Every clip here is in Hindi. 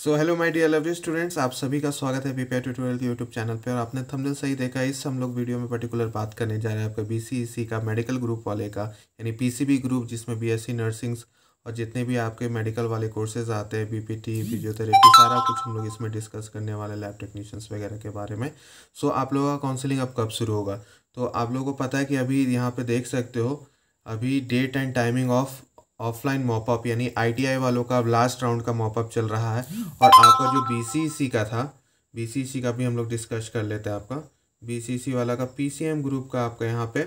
so hello my dear lovely students आप सभी का स्वागत है पीपीआई ट्यूटोरियल के यूट्यूब चैनल पे और आपने थंबनेल सही देखा इस हम लोग वीडियो में पर्टिकुलर बात करने जा रहे हैं आपका बीसीईसी e का मेडिकल ग्रुप वाले का यानी पीसीबी ग्रुप जिसमें बीएससी नर्सिंग्स और जितने भी आपके मेडिकल वाले कोर्सेज आते हैं बी फिजियोथेरेपी सारा कुछ हम लोग इसमें डिस्कस करने वाले लैब टेक्नीशियंस वगैरह के बारे में सो so, आप लोगों का काउंसिलिंग अब कब शुरू होगा तो आप लोगों को पता है कि अभी यहाँ पर देख सकते हो अभी date and timing of offline mop up यानी आईटीआई वालों का लास्ट राउंड का मॉपअप चल रहा है और आपका जो बीसीसी का था बीसीसी का भी हम लोग डिस्कस कर लेते हैं आपका बीसीसी वाला का पीसीएम ग्रुप का आपका यहाँ पे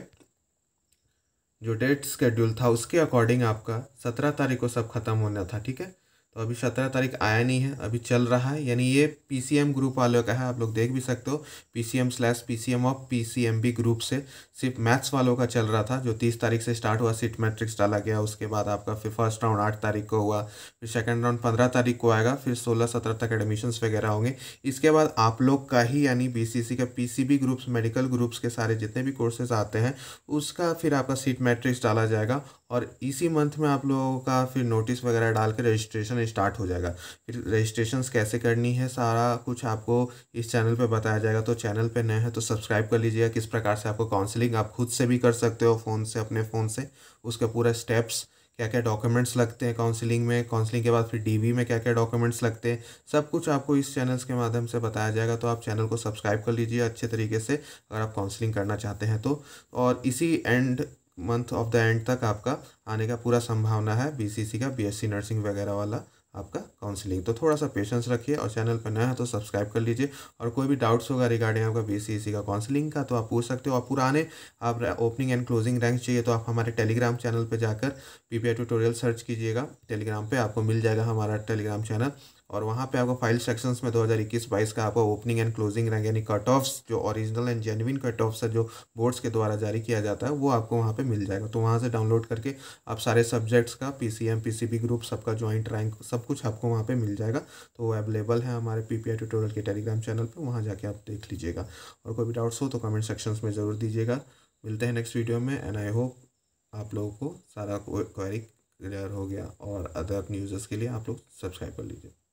जो डेट स्केड्यूल था उसके अकॉर्डिंग आपका सत्रह तारीख को सब खत्म होना था ठीक है तो अभी सत्रह तारीख आया नहीं है अभी चल रहा है यानी ये पीसीएम ग्रुप वालों का है आप लोग देख भी सकते हो PCM slash PCM of PCMB group से सिर्फ मैथ्स वालों का चल रहा था जो तीस तारीख से स्टार्ट हुआ सीट मैट्रिक्स डाला गया उसके बाद आपका फिर फर्स्ट राउंड आठ तारीख को हुआ फिर सेकेंड राउंड पंद्रह तारीख को आएगा फिर सोलह सत्रह तक एडमिशन वगैरह होंगे इसके बाद आप लोग का ही यानी बी का पी ग्रुप्स मेडिकल ग्रुप्स के सारे जितने भी कोर्सेज आते हैं उसका फिर आपका सीट मैट्रिक्स डाला जाएगा और इसी मंथ में आप लोगों का फिर नोटिस वगैरह डाल के रजिस्ट्रेशन स्टार्ट हो जाएगा फिर रजिस्ट्रेशन कैसे करनी है सारा कुछ आपको इस चैनल पे बताया जाएगा तो चैनल पे नए हैं तो सब्सक्राइब कर लीजिएगा किस प्रकार से आपको काउंसलिंग आप खुद से भी कर सकते हो फ़ोन से अपने फ़ोन से उसका पूरा स्टेप्स क्या क्या डॉक्यूमेंट्स लगते हैं काउंसलिंग में काउंसलिंग के बाद फिर डीबी में क्या क्या डॉक्यूमेंट्स लगते हैं सब कुछ आपको इस चैनल्स के माध्यम से बताया जाएगा तो आप चैनल को सब्सक्राइब कर लीजिए अच्छे तरीके से अगर आप काउंसलिंग करना चाहते हैं तो और इसी end month of the end तक आपका आने का पूरा संभावना है बीसीसी का बीएससी नर्सिंग वगैरह वाला आपका काउंसलिंग तो थोड़ा सा पेशेंस रखिए और चैनल पर नया है तो सब्सक्राइब कर लीजिए और कोई भी डाउट्स होगा रिगार्डिंग आपका बीसीसी का काउंसलिंग का तो आप पूछ सकते हो और पुराने आप ओपनिंग एंड क्लोजिंग रैंक चाहिए तो आप हमारे टेलीग्राम चैनल पर जाकर पी ट्यूटोरियल सर्च कीजिएगा टेलीग्राम पर आपको मिल जाएगा हमारा टेलीग्राम चैनल और वहाँ पे आपको फाइल सेक्शंस में 2021-22 का आपको ओपनिंग एंड क्लोजिंग रैंक यानी कट ऑफ्स जो original and genuine cutoffs है जो बोर्ड्स के द्वारा जारी किया जाता है वो आपको वहाँ पे मिल जाएगा तो वहाँ से डाउनलोड करके आप सारे सब्जेक्ट्स का P C M P C B group सबका ज्वाइंट रैंक सब कुछ आपको वहाँ पर मिल जाएगा तो वो अवेलेबल है हमारे पी पी आई ट्यूटोरियल के टेलीग्राम चैनल पर वहाँ जाके आप देख लीजिएगा और कोई भी डाउट्स हो तो कमेंट सेक्शंस में ज़रूर दीजिएगा मिलते हैं नेक्स्ट वीडियो में एंड आई होप आप लोगों को सारा क्वेरी क्लियर हो गया और अदर न्यूज़ के लिए आप लोग सब्सक्राइब कर लीजिए